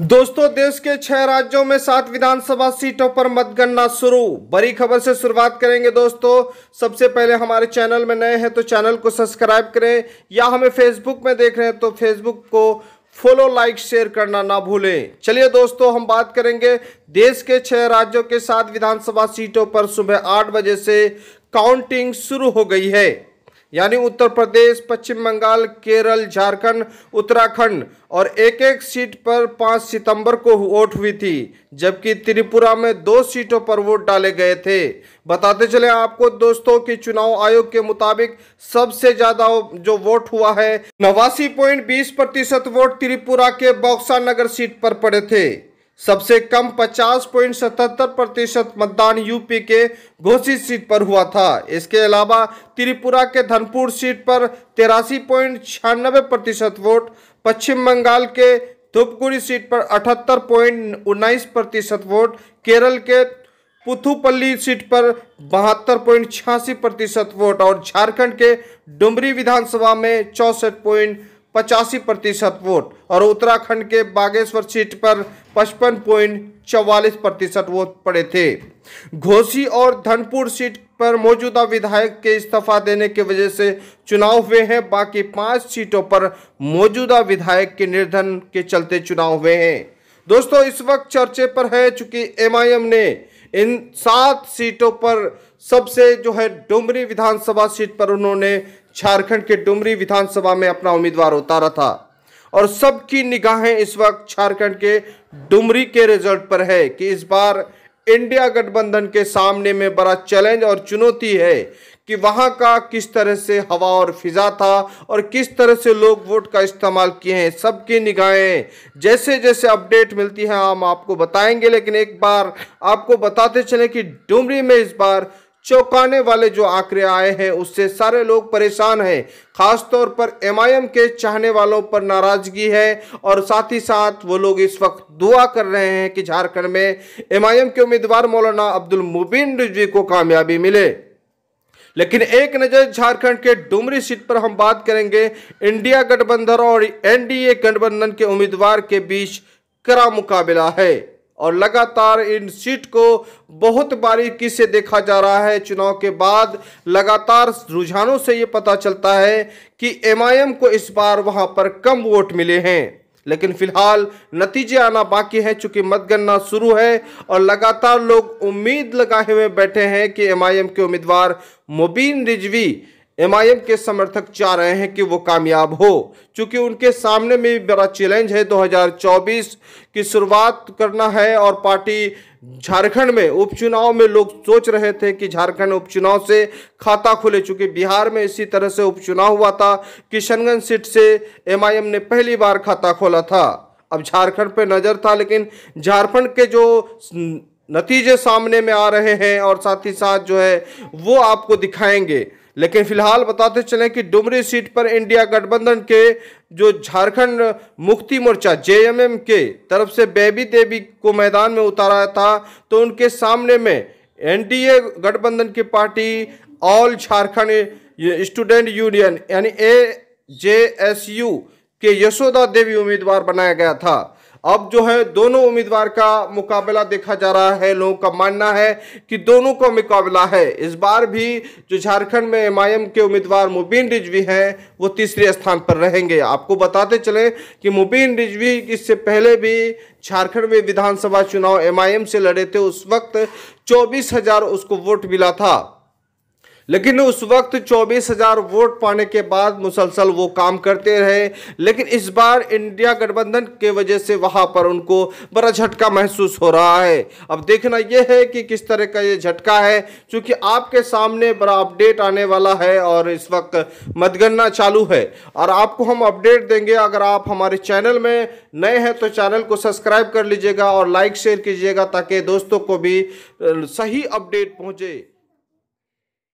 दोस्तों देश के छह राज्यों में सात विधानसभा सीटों पर मतगणना शुरू बड़ी खबर से शुरुआत करेंगे दोस्तों सबसे पहले हमारे चैनल में नए हैं तो चैनल को सब्सक्राइब करें या हमें फेसबुक में देख रहे हैं तो फेसबुक को फॉलो लाइक शेयर करना ना भूलें चलिए दोस्तों हम बात करेंगे देश के छह राज्यों के सात विधानसभा सीटों पर सुबह आठ बजे से काउंटिंग शुरू हो गई है यानी उत्तर प्रदेश पश्चिम बंगाल केरल झारखंड उत्तराखंड और एक एक सीट पर 5 सितंबर को वोट हुई थी जबकि त्रिपुरा में दो सीटों पर वोट डाले गए थे बताते चले आपको दोस्तों कि चुनाव आयोग के मुताबिक सबसे ज्यादा जो वोट हुआ है नवासी पॉइंट बीस प्रतिशत वोट त्रिपुरा के बक्सा नगर सीट पर पड़े थे सबसे कम पचास पॉइंट सतहत्तर प्रतिशत मतदान यूपी के घोषित सीट पर हुआ था इसके अलावा त्रिपुरा के धनपुर सीट पर तिरासी पॉइंट छियानबे प्रतिशत वोट पश्चिम बंगाल के धूपगुड़ी सीट पर अठहत्तर पॉइंट उन्नीस प्रतिशत वोट केरल के पुथुपल्ली सीट पर बहत्तर पॉइंट छियासी प्रतिशत वोट और झारखंड के डुमरी विधानसभा में चौंसठ पॉइंट पचासी प्रतिशत वोट और उत्तराखंड के बागेश्वर सीट पर पचपन पॉइंट चौवालीस प्रतिशत वोट पड़े थे घोसी और धनपुर सीट पर मौजूदा विधायक के इस्तीफा देने की वजह से चुनाव हुए हैं बाकी पांच सीटों पर मौजूदा विधायक के निर्धन के चलते चुनाव हुए हैं दोस्तों इस वक्त चर्चे पर है चूंकि एमआईएम ने इन सात सीटों पर सबसे जो है डुमरी विधानसभा सीट पर उन्होंने झारखंड के डुमरी विधानसभा में अपना उम्मीदवार उतारा था और सबकी निगाहें इस वक्त झारखंड के डुमरी के रिजल्ट पर है कि इस बार इंडिया गठबंधन के सामने में बड़ा चैलेंज और चुनौती है कि वहाँ का किस तरह से हवा और फिजा था और किस तरह से लोग वोट का इस्तेमाल किए हैं सबकी निगाहें जैसे जैसे अपडेट मिलती हैं हम आपको बताएंगे लेकिन एक बार आपको बताते चले कि डुमरी में इस बार चौंकाने वाले जो आंकड़े आए हैं उससे सारे लोग परेशान हैं खासतौर पर एमआईएम के चाहने वालों पर नाराजगी है और साथ ही साथ वो लोग इस वक्त दुआ कर रहे हैं कि झारखंड में एमआईएम के उम्मीदवार मौलाना अब्दुल मुबीन रिजवी को कामयाबी मिले लेकिन एक नजर झारखंड के डुमरी सीट पर हम बात करेंगे इंडिया गठबंधन और एनडीए गठबंधन के उम्मीदवार के बीच कड़ा मुकाबला है और लगातार इन सीट को बहुत बारीकी से देखा जा रहा है चुनाव के बाद लगातार रुझानों से ये पता चलता है कि एमआईएम को इस बार वहां पर कम वोट मिले हैं लेकिन फिलहाल नतीजे आना बाकी है चूंकि मतगणना शुरू है और लगातार लोग उम्मीद लगाए हुए बैठे हैं कि एमआईएम के उम्मीदवार मुबीन रिजवी एमआईएम के समर्थक चाह रहे हैं कि वो कामयाब हो क्योंकि उनके सामने में भी बड़ा चैलेंज है 2024 की शुरुआत करना है और पार्टी झारखंड में उपचुनाव में लोग सोच रहे थे कि झारखंड उपचुनाव से खाता खुले चूंकि बिहार में इसी तरह से उपचुनाव हुआ था किशनगंज सीट से एमआईएम ने पहली बार खाता खोला था अब झारखंड पर नज़र था लेकिन झारखंड के जो नतीजे सामने में आ रहे हैं और साथ ही साथ जो है वो आपको दिखाएंगे लेकिन फिलहाल बताते चलें कि डुमरी सीट पर इंडिया गठबंधन के जो झारखंड मुक्ति मोर्चा जेएमएम के तरफ से बेबी देवी को मैदान में उतारा था तो उनके सामने में एनडीए गठबंधन की party all Jharkhand student union यानी ए जे एस यू के यशोदा देवी उम्मीदवार बनाया गया था अब जो है दोनों उम्मीदवार का मुकाबला देखा जा रहा है लोगों का मानना है कि दोनों का मुकाबला है इस बार भी जो झारखंड में एमआईएम के उम्मीदवार मुबीन रिजवी हैं वो तीसरे स्थान पर रहेंगे आपको बताते चले कि मुबीन रिजवी इससे पहले भी झारखंड में विधानसभा चुनाव एमआईएम से लड़े थे उस वक्त चौबीस हजार उसको वोट मिला था लेकिन उस वक्त चौबीस हजार वोट पाने के बाद मुसलसल वो काम करते रहे लेकिन इस बार इंडिया गठबंधन के वजह से वहाँ पर उनको बड़ा झटका महसूस हो रहा है अब देखना यह है कि किस तरह का ये झटका है क्योंकि आपके सामने बड़ा अपडेट आने वाला है और इस वक्त मतगणना चालू है और आपको हम अपडेट देंगे अगर आप हमारे चैनल में नए हैं तो चैनल को सब्सक्राइब कर लीजिएगा और लाइक शेयर कीजिएगा ताकि दोस्तों को भी सही अपडेट पहुँचे